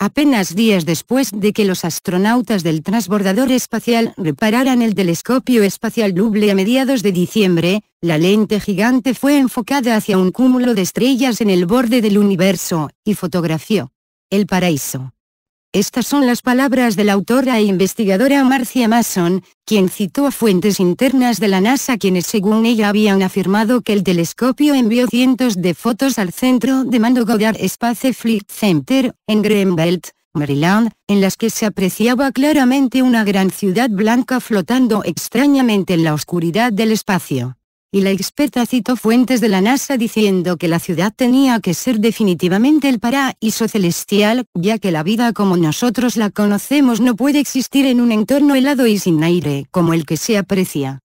apenas días después de que los astronautas del transbordador espacial repararan el telescopio espacial Hubble a mediados de diciembre, la lente gigante fue enfocada hacia un cúmulo de estrellas en el borde del universo, y fotografió el paraíso. Estas son las palabras de la autora e investigadora Marcia Mason, quien citó a fuentes internas de la NASA quienes según ella habían afirmado que el telescopio envió cientos de fotos al centro de Mando Goddard Space Flight Center, en Greenbelt, Maryland, en las que se apreciaba claramente una gran ciudad blanca flotando extrañamente en la oscuridad del espacio y la experta citó fuentes de la NASA diciendo que la ciudad tenía que ser definitivamente el paraíso celestial, ya que la vida como nosotros la conocemos no puede existir en un entorno helado y sin aire como el que se aprecia.